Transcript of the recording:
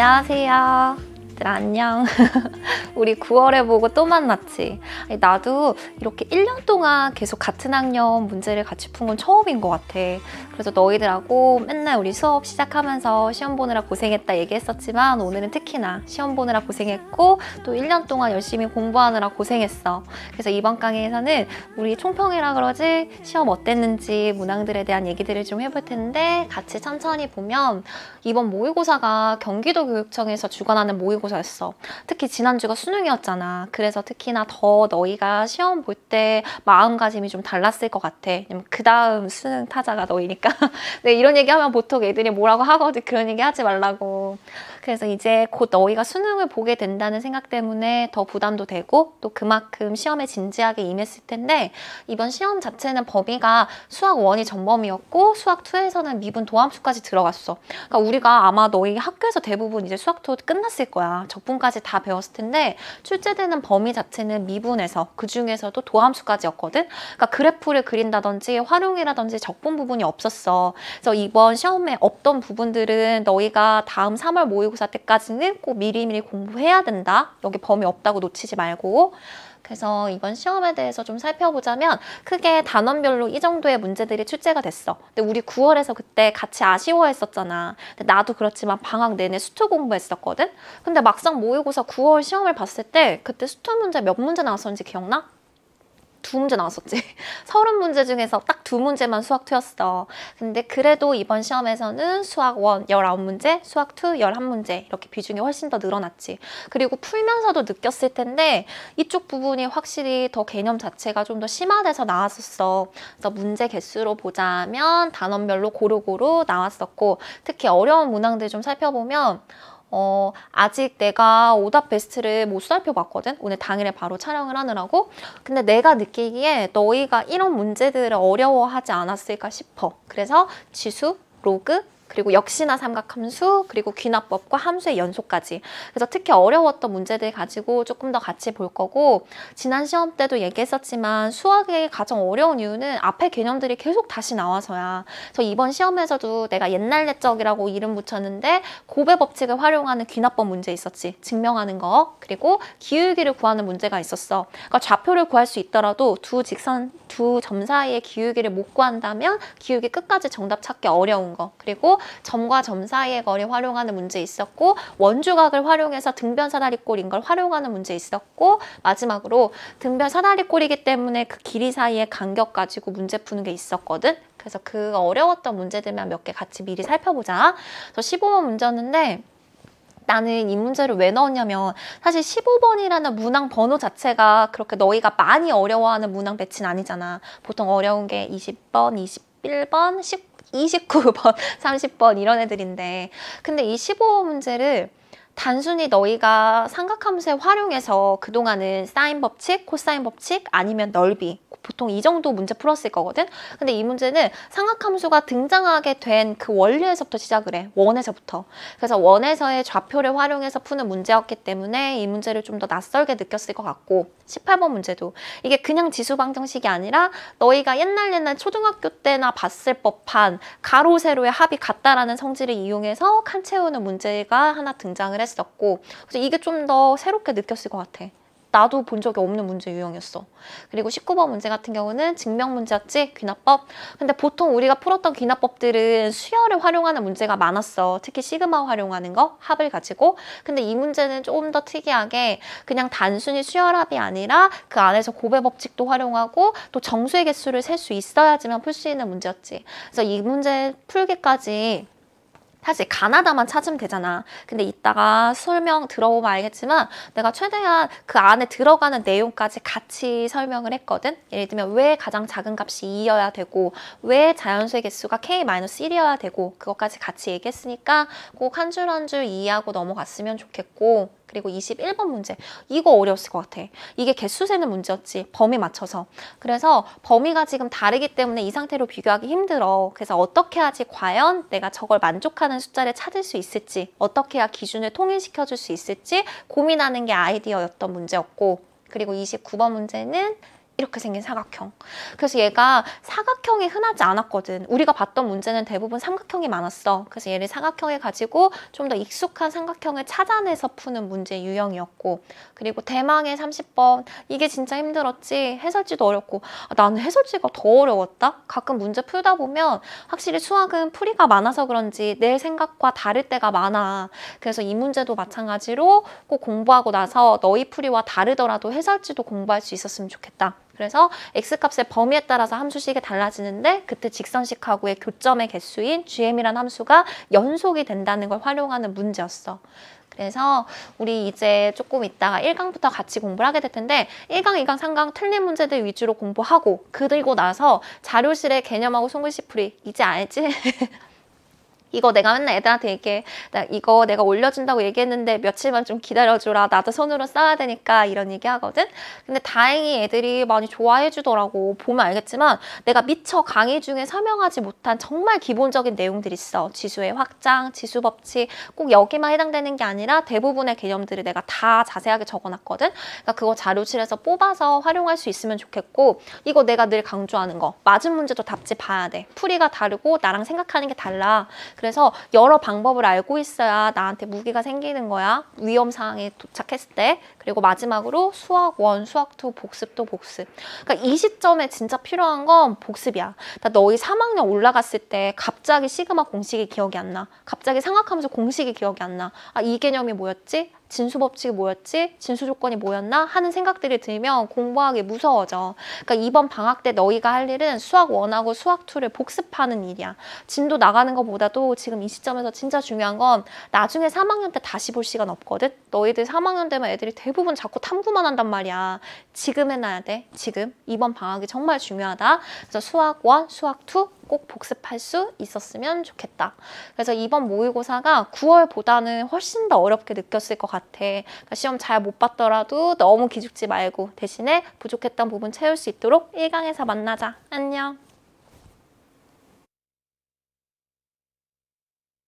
안녕하세요. 안녕. 우리 9월에 보고 또 만났지. 나도 이렇게 1년 동안 계속 같은 학년 문제를 같이 푼 건 처음인 것 같아. 그래서 너희들하고 맨날 우리 수업 시작하면서 시험 보느라 고생했다 얘기했었지만 오늘은 특히나 시험 보느라 고생했고 또 1년 동안 열심히 공부하느라 고생했어. 그래서 이번 강의에서는 우리 총평이라 그러지 시험 어땠는지 문항들에 대한 얘기들을 좀 해볼 텐데 같이 천천히 보면 이번 모의고사가 경기도 교육청에서 주관하는 모의고사였어. 특히 지난주가 수 수능이었잖아. 그래서 특히나 더 너희가 시험 볼 때 마음가짐이 좀 달랐을 것 같아. 그 다음 수능 타자가 너희니까. 네, 이런 얘기하면 보통 애들이 뭐라고 하거든. 그런 얘기 하지 말라고. 그래서 이제 곧 너희가 수능을 보게 된다는 생각 때문에 더 부담도 되고 또 그만큼 시험에 진지하게 임했을 텐데 이번 시험 자체는 범위가 수학 원이 전범이었고 수학 투에서는 미분 도함수까지 들어갔어. 그러니까 우리가 아마 너희 학교에서 대부분 이제 수학 투 끝났을 거야. 적분까지 다 배웠을 텐데 출제되는 범위 자체는 미분에서 그 중에서도 도함수까지였거든. 그러니까 그래프를 그린다든지 활용이라든지 적분 부분이 없었어. 그래서 이번 시험에 없던 부분들은 너희가 다음 3월 모의 모의고사 때까지는 꼭 미리미리 공부해야 된다. 여기 범위 없다고 놓치지 말고 그래서 이번 시험에 대해서 좀 살펴보자면 크게 단원별로 이 정도의 문제들이 출제가 됐어. 근데 우리 9월에서 그때 같이 아쉬워했었잖아. 근데 나도 그렇지만 방학 내내 수투 공부했었거든. 근데 막상 모의고사 9월 시험을 봤을 때 그때 수투 문제 몇 문제 나왔었는지 기억나? 두 문제 나왔었지. 서른 문제 중에서 딱 두 문제만 수학 2였어. 근데 그래도 이번 시험에서는 수학 1 19문제, 수학 2 11문제 이렇게 비중이 훨씬 더 늘어났지. 그리고 풀면서도 느꼈을 텐데 이쪽 부분이 확실히 더 개념 자체가 좀 더 심화돼서 나왔었어. 그래서 문제 개수로 보자면 단원별로 고루고루 나왔었고 특히 어려운 문항들 좀 살펴보면 어, 아직 내가 오답 베스트를 못 살펴봤거든? 오늘 당일에 바로 촬영을 하느라고? 근데 내가 느끼기에 너희가 이런 문제들을 어려워하지 않았을까 싶어. 그래서 지수, 로그, 그리고 역시나 삼각함수, 그리고 귀납법과 함수의 연속까지. 그래서 특히 어려웠던 문제들 가지고 조금 더 같이 볼 거고 지난 시험 때도 얘기했었지만 수학의 가장 어려운 이유는 앞에 개념들이 계속 다시 나와서야. 그래서 이번 시험에서도 내가 옛날 내적이라고 이름 붙였는데 고배 법칙을 활용하는 귀납법 문제 있었지. 증명하는 거. 그리고 기울기를 구하는 문제가 있었어. 그러니까 좌표를 구할 수 있더라도 두 직선, 두 점 사이의 기울기를 못 구한다면 기울기 끝까지 정답 찾기 어려운 거. 그리고 점과 점 사이의 거리 활용하는 문제 있었고 원주각을 활용해서 등변 사다리꼴인 걸 활용하는 문제 있었고 마지막으로 등변 사다리꼴이기 때문에 그 길이 사이의 간격 가지고 문제 푸는 게 있었거든. 그래서 그 어려웠던 문제들만 몇 개 같이 미리 살펴보자. 그래서 15번 문제였는데 나는 이 문제를 왜 넣었냐면 사실 15번이라는 문항 번호 자체가 그렇게 너희가 많이 어려워하는 문항 배치는 아니잖아. 보통 어려운 게 20번, 20번 1번, 29번, 30번 이런 애들인데 근데 이1 5번 문제를 단순히 너희가 삼각함수에 활용해서 그동안은 사인 법칙, 코사인 법칙 아니면 넓이 보통 이 정도 문제 풀었을 거거든 근데 이 문제는 삼각함수가 등장하게 된 그 원리에서부터 시작을 해 원에서부터 그래서 원에서의 좌표를 활용해서 푸는 문제였기 때문에 이 문제를 좀 더 낯설게 느꼈을 것 같고 18번 문제도 이게 그냥 지수 방정식이 아니라 너희가 옛날 옛날 초등학교 때나 봤을 법한 가로 세로의 합이 같다라는 성질을 이용해서 칸 채우는 문제가 하나 등장을 했어 했었고 그래서 이게 좀 더 새롭게 느꼈을 것 같아. 나도 본 적이 없는 문제 유형이었어. 그리고 19번 문제 같은 경우는 증명 문제였지, 귀납법. 근데 보통 우리가 풀었던 귀납법들은 수혈을 활용하는 문제가 많았어. 특히 시그마 활용하는 거, 합을 가지고. 근데 이 문제는 조금 더 특이하게 그냥 단순히 수혈합이 아니라 그 안에서 고배 법칙도 활용하고 또 정수의 개수를 셀 수 있어야지만 풀 수 있는 문제였지. 그래서 이 문제 풀기까지 사실 가나다만 찾으면 되잖아. 근데 이따가 설명 들어보면 알겠지만 내가 최대한 그 안에 들어가는 내용까지 같이 설명을 했거든. 예를 들면 왜 가장 작은 값이 2여야 되고 왜 자연수의 개수가 k-1이어야 되고 그것까지 같이 얘기했으니까 꼭 한 줄 한 줄 이해하고 넘어갔으면 좋겠고 그리고 21번 문제 이거 어려웠을 것 같아 이게 개수 세는 문제였지 범위 맞춰서 그래서 범위가 지금 다르기 때문에 이 상태로 비교하기 힘들어 그래서 어떻게 하지 과연 내가 저걸 만족하는 숫자를 찾을 수 있을지 어떻게 해야 기준을 통일시켜 줄 수 있을지 고민하는 게 아이디어였던 문제였고 그리고 29번 문제는 이렇게 생긴 사각형. 그래서 얘가 사각형이 흔하지 않았거든. 우리가 봤던 문제는 대부분 삼각형이 많았어. 그래서 얘를 사각형에 가지고 좀 더 익숙한 삼각형을 찾아내서 푸는 문제 유형이었고 그리고 대망의 30번 이게 진짜 힘들었지. 해설지도 어렵고 아, 나는 해설지가 더 어려웠다. 가끔 문제 풀다 보면 확실히 수학은 풀이가 많아서 그런지 내 생각과 다를 때가 많아. 그래서 이 문제도 마찬가지로 꼭 공부하고 나서 너희 풀이와 다르더라도 해설지도 공부할 수 있었으면 좋겠다. 그래서 x값의 범위에 따라서 함수식이 달라지는데 그때 직선식하고의 교점의 개수인 gm이란 함수가 연속이 된다는 걸 활용하는 문제였어. 그래서 우리 이제 조금 이따가 1강부터 같이 공부를 하게 될 텐데 1강, 2강, 3강 틀린 문제들 위주로 공부하고 그들고 나서 자료실의 개념하고 송글씨풀이 이제 알지? 이거 내가 맨날 애들한테 얘기해 나 이거 내가 올려준다고 얘기했는데 며칠만 좀기다려주라 나도 손으로 써야 되니까 이런 얘기 하거든 근데 다행히 애들이 많이 좋아해 주더라고 보면 알겠지만 내가 미처 강의 중에 설명하지 못한 정말 기본적인 내용들이 있어 지수의 확장, 지수 법칙 꼭 여기만 해당되는 게 아니라 대부분의 개념들을 내가 다 자세하게 적어놨거든 그러니까 그거 자료실에서 뽑아서 활용할 수 있으면 좋겠고 이거 내가 늘 강조하는 거 맞은 문제도 답지 봐야 돼 풀이가 다르고 나랑 생각하는 게 달라 그래서 여러 방법을 알고 있어야 나한테 무기가 생기는 거야. 위험 상황에 도착했을 때. 그리고 마지막으로 수학 원, 수학 투, 복습 또 복습. 그러니까 이 시점에 진짜 필요한 건 복습이야. 나 너희 3학년 올라갔을 때 갑자기 시그마 공식이 기억이 안 나. 갑자기 상악하면서 공식이 기억이 안 나. 아, 이 개념이 뭐였지? 진수 법칙이 뭐였지? 진수 조건이 뭐였나? 하는 생각들이 들면 공부하기 무서워져. 그러니까 이번 방학 때 너희가 할 일은 수학 1하고 수학 2를 복습하는 일이야. 진도 나가는 것보다도 지금 이 시점에서 진짜 중요한 건 나중에 3학년 때 다시 볼 시간 없거든? 너희들 3학년 되면 애들이 대부분 자꾸 탐구만 한단 말이야. 지금 해놔야 돼. 지금. 이번 방학이 정말 중요하다. 그래서 수학 1, 수학 2꼭 복습할 수 있었으면 좋겠다. 그래서 이번 모의고사가 9월보다는 훨씬 더 어렵게 느꼈을 것 같아. 그러니까 시험 잘 못 봤더라도 너무 기죽지 말고 대신에 부족했던 부분 채울 수 있도록 1강에서 만나자. 안녕.